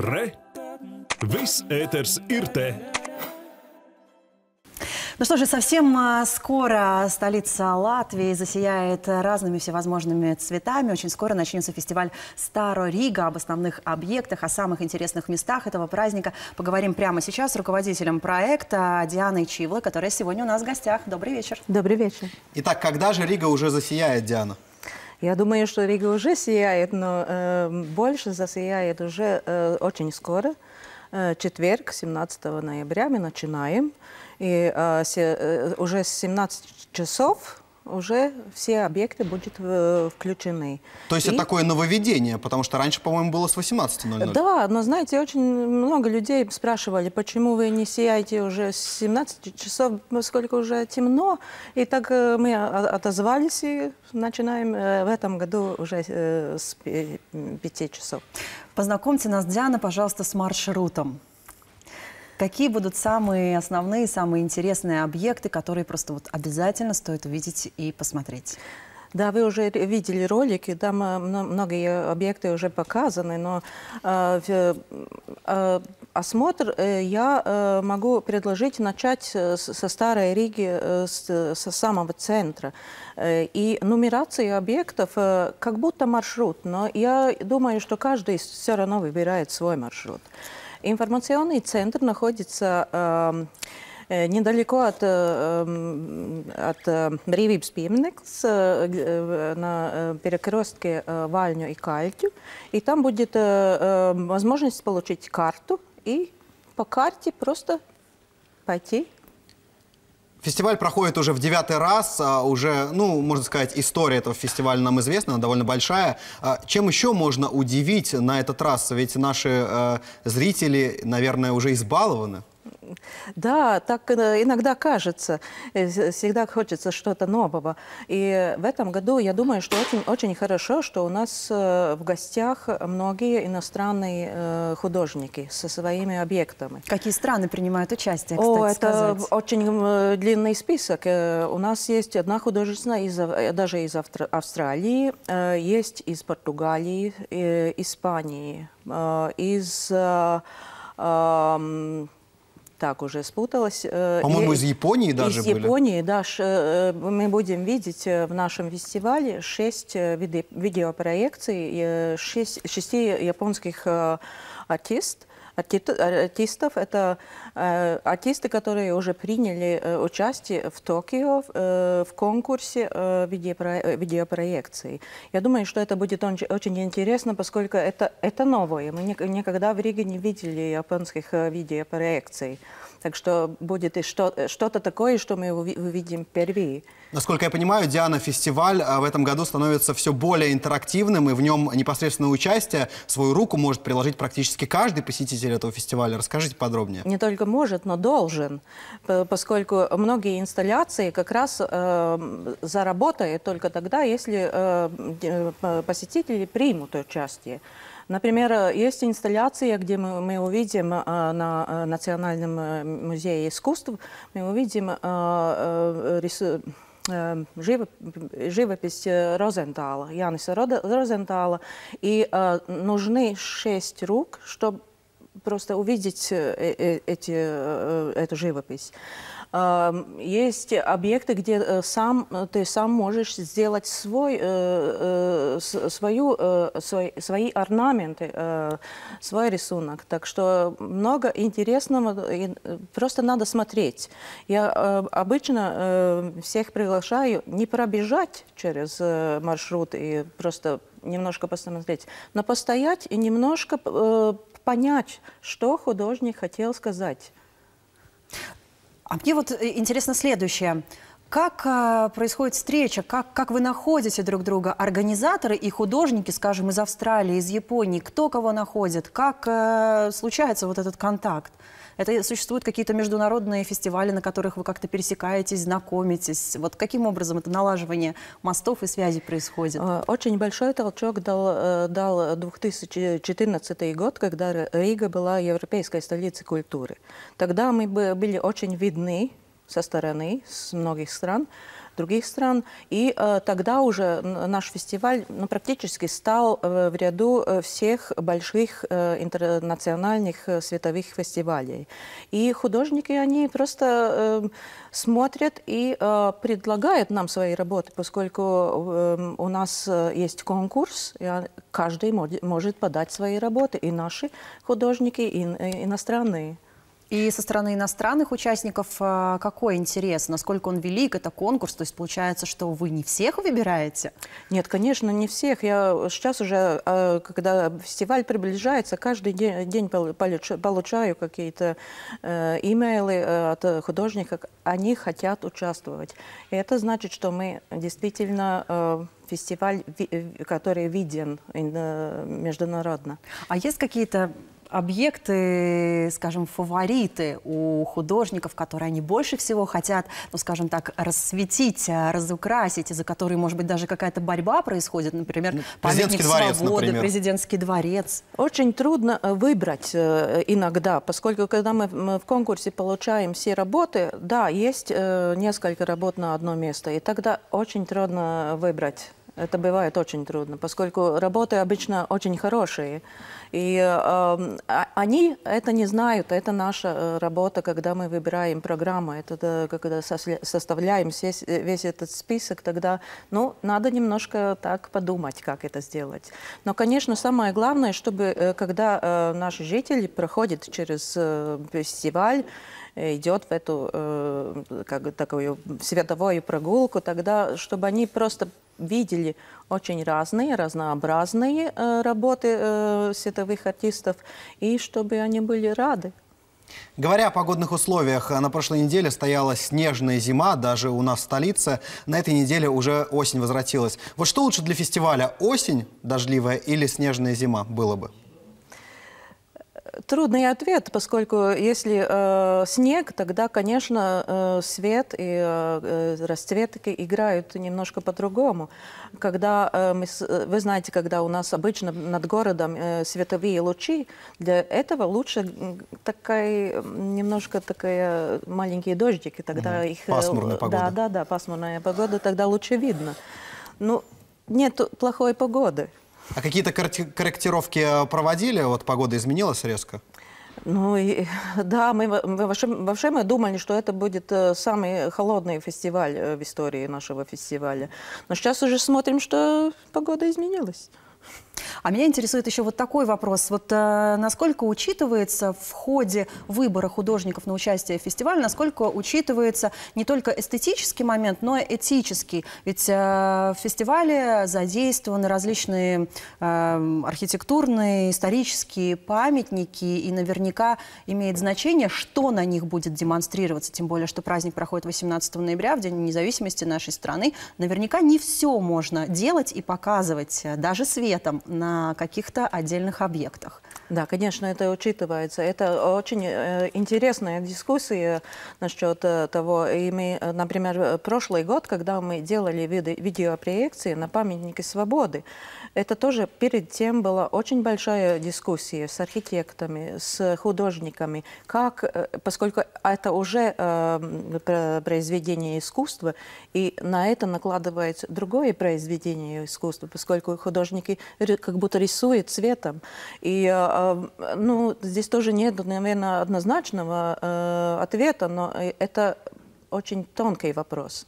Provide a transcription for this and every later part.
Re! Viss ēters ir te! Ну что же, совсем а, скоро столица Латвии засияет разными всевозможными цветами. Очень скоро начнется фестиваль «Старо Рига». Об основных объектах, о самых интересных местах этого праздника поговорим прямо сейчас с руководителем проекта Дианой Чивлы, которая сегодня у нас в гостях. Добрый вечер. Добрый вечер. Итак, когда же Рига уже засияет, Диана? Я думаю, что Рига уже сияет, но э, больше засияет уже э, очень скоро. Э, четверг, 17 ноября мы начинаем. И э, се, э, уже с 17 часов уже все объекты будут э, включены. То есть и... это такое нововведение, потому что раньше, по-моему, было с 18.00. Да, но, знаете, очень много людей спрашивали, почему вы не сияете уже с 17 часов, поскольку уже темно. И так э, мы отозвались и начинаем э, в этом году уже с 5 часов. Познакомьте нас, Диана, пожалуйста, с маршрутом какие будут самые основные, самые интересные объекты, которые просто вот обязательно стоит увидеть и посмотреть? Да, вы уже видели ролики, там э, многие объекты уже показаны, но э, э, э, осмотр э, я могу предложить начать со Старой Риги, с, со самого центра. И нумерация объектов как будто маршрут, но я думаю, что каждый все равно выбирает свой маршрут. Информационный центр находится эм, э, недалеко от, э, эм, от Brīvības э, piemineklis э, на перекрестке Вальню и Кальтю. И там будет возможность получить карту и по карте просто пойти Фестиваль проходит уже в девятый раз, а, уже, ну, можно сказать, история этого фестиваля нам известна, она довольно большая. А, чем еще можно удивить на этот раз? Ведь наши э, зрители, наверное, уже избалованы. Да, так э, иногда кажется. Э, всегда хочется что-то нового. И в этом году, я думаю, что очень, очень хорошо, что у нас э, в гостях многие иностранные художники со своими объектами. Какие страны принимают участие, кстати О, это сказать? очень длинный список. У нас есть одна художественная из, даже из Австралии, есть из Португалии, Испании, из так уже спуталась. Э, По-моему, из Японии даже из были. Из Японии, да. Э, мы будем видеть э, в нашем фестивале шесть видеопроекций, шесть, шести японских артистов, а, артистов. Это э, артисты, которые уже приняли э, участие в Токио в э, конкурсе э, видеопроекции. Я думаю, что это будет очень интересно, поскольку это, это новое. Мы никогда в Риге не видели японских видеопроекций. Так что будет и что, э, что-то такое, что мы увидим впервые. Насколько я понимаю, Диана, фестиваль э, в этом году становится все более интерактивным, и в нем непосредственное участие свою руку может приложить практически каждый посетитель этого фестиваля. Расскажите подробнее. Не только может, но должен, поскольку многие инсталляции как раз э, заработают только тогда, если э, э посетители примут участие. Например, э, есть инсталляция, где мы, мы увидим э, на э, Национальном музее искусств, мы увидим живопись Розентала, Яниса Розентала, и нужны шесть рук, чтобы просто увидеть э, э, э, эти, эту живопись. Есть объекты, где сам, ты сам можешь сделать свой, свою, свой, свои орнаменты, свой рисунок. Так что много интересного, просто надо смотреть. Я обычно всех приглашаю не пробежать через маршрут и просто немножко посмотреть, но постоять и немножко понять, что художник хотел сказать. А мне вот э, интересно следующее. Как э, происходит встреча? Как, как вы находите друг друга? Организаторы и художники, скажем, из Австралии, из Японии, кто кого находит? Как э, случается вот этот контакт? Это существуют какие-то международные фестивали, на которых вы как-то пересекаетесь, знакомитесь? Вот каким образом это налаживание мостов и связей происходит? А, очень большой толчок дал, э, дал 2014 год, когда Рига была европейской столицей культуры. Тогда мы были очень видны со стороны, с многих стран, других стран. И э, тогда уже наш фестиваль ну, практически стал э, в ряду э, всех больших э, интернациональных э, световых фестивалей. И художники, они просто э, смотрят и э, предлагают нам свои работы, поскольку э, у нас э, есть конкурс, и каждый может подать свои работы, и наши художники, и, и иностранные. И со стороны иностранных участников а, какой интерес? Насколько он велик? Это конкурс? То есть получается, что вы не всех выбираете? Нет, конечно, не всех. Я сейчас уже, а, когда фестиваль приближается, каждый день получаю какие-то э, имейлы э, от художников. Они хотят участвовать. И это значит, что мы действительно э, фестиваль, который виден международно. А есть какие-то объекты, скажем, фавориты у художников, которые они больше всего хотят, ну, скажем так, рассветить, а, разукрасить, из-за которые, может быть, даже какая-то борьба происходит, например, ну, памятник дворец, свободы, например. президентский дворец? Очень трудно э, выбрать э, иногда, поскольку когда мы в конкурсе получаем все работы, да, есть э, несколько работ на одно место, и тогда очень трудно выбрать. Это бывает очень трудно, поскольку работы обычно очень хорошие. И э, они это не знают. Это наша э, работа, когда мы выбираем программу, это когда составляем весь, весь этот список, тогда ну, надо немножко так подумать, как это сделать. Но, конечно, самое главное, чтобы э, когда э, наши жители проходят через э, фестиваль, идет в эту э, как, такую световую прогулку, тогда, чтобы они просто видели очень разные, разнообразные э, работы э, световых артистов, и чтобы они были рады. Говоря о погодных условиях, на прошлой неделе стояла снежная зима, даже у нас в столице. На этой неделе уже осень возвратилась. Вот что лучше для фестиваля? Осень дождливая или снежная зима было бы? Трудный ответ, поскольку если э, снег, тогда, конечно, э, свет и э, э расцветки играют немножко по-другому. Когда э, мы, э, вы знаете, когда у нас обычно над городом э, световые лучи, для этого лучше такая немножко такая э, маленькие дождики, тогда угу. их пасмурная погода. Да, да, да, пасмурная погода, тогда лучше видно. Ну нет плохой погоды. А какие-то корректировки э, проводили? Вот погода изменилась резко? Ну, и, да, мы вообще, вообще мы думали, что это будет э, самый холодный фестиваль э, в истории нашего фестиваля. Но сейчас уже смотрим, что погода изменилась. А меня интересует еще вот такой вопрос. Вот э, насколько учитывается в ходе выбора художников на участие в фестивале, насколько учитывается не только эстетический момент, но и этический? Ведь э, в фестивале задействованы различные э, архитектурные, исторические памятники, и наверняка имеет значение, что на них будет демонстрироваться, тем более, что праздник проходит 18 ноября, в День независимости нашей страны. Наверняка не все можно делать и показывать, э, даже свет светом на каких-то отдельных объектах. Да, конечно, это учитывается. Это очень э, интересная дискуссия насчет э, того. И мы, э, например, прошлый год, когда мы делали виды, видеопроекции на памятнике свободы, это тоже перед тем была очень большая дискуссия с архитектами, с художниками, как, поскольку это уже э, произведение искусства, и на это накладывается другое произведение искусства, поскольку художники как будто рисуют цветом. И э, Э, ну здесь тоже нет, наверное, однозначного э, ответа, но э, это очень тонкий вопрос.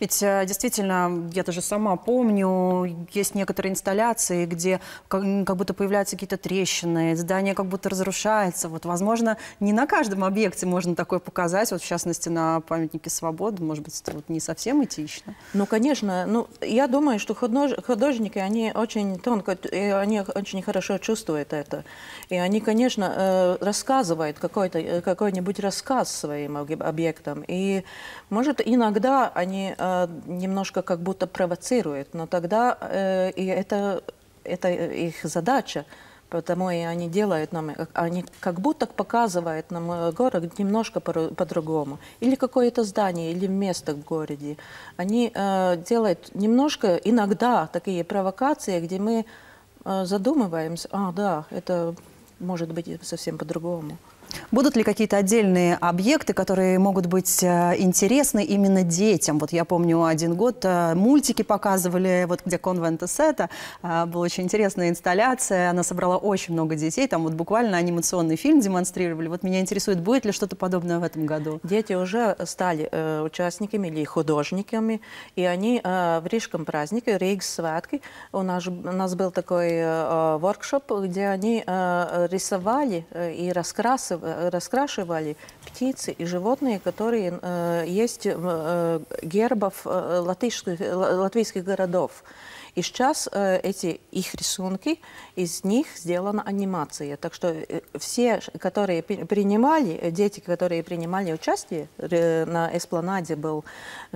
Ведь э, действительно, я даже сама помню, есть некоторые инсталляции, где как, как будто появляются какие-то трещины, здание как будто разрушается. Вот, возможно, не на каждом объекте можно такое показать, вот в частности на памятнике свободы, может быть, это вот не совсем этично. Ну, конечно. Ну, я думаю, что худож... художники, они очень тонко, и они очень хорошо чувствуют это. И они, конечно, э, рассказывают какой то э, какой нибудь рассказ своим объектам. И, может, иногда они э, немножко как будто провоцируют, но тогда э, и это, это их задача, потому и они делают нам, э, они как будто показывают нам э, город немножко по-другому. По или какое-то здание, или место в городе. Они э, делают немножко, иногда, такие провокации, где мы э, задумываемся, а, да, это может быть совсем по-другому. Будут ли какие-то отдельные объекты, которые могут быть э, интересны именно детям? Вот я помню один год э, мультики показывали, вот где конвент Сета, э, была очень интересная инсталляция, она собрала очень много детей, там вот буквально анимационный фильм демонстрировали. Вот меня интересует, будет ли что-то подобное в этом году? Дети уже стали э, участниками или художниками, и они э, в Рижском празднике, Ригс Святки, у нас, у нас был такой э, воркшоп, где они э, рисовали и раскрасывали Э, раскрашивали птицы и животные, которые э, есть э, гербов э, латышских, латвийских городов. И сейчас э, эти их рисунки, из них сделана анимация. Так что э, все, которые принимали, дети, которые принимали участие, на Эспланаде был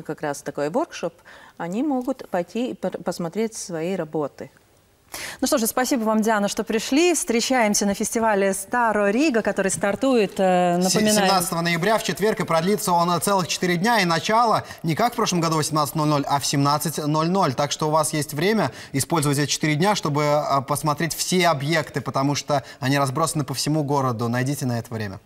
как раз такой воркшоп, они могут пойти и посмотреть свои работы. Ну что же, спасибо вам, Диана, что пришли. Встречаемся на фестивале Старо Рига, который стартует, э, напоминаем... 17 ноября в четверг и продлится он э, целых 4 дня. И начало не как в прошлом году 18.00, а в 17.00. Так что у вас есть время использовать эти 4 дня, чтобы э, посмотреть все объекты, потому что они разбросаны по всему городу. Найдите на это время.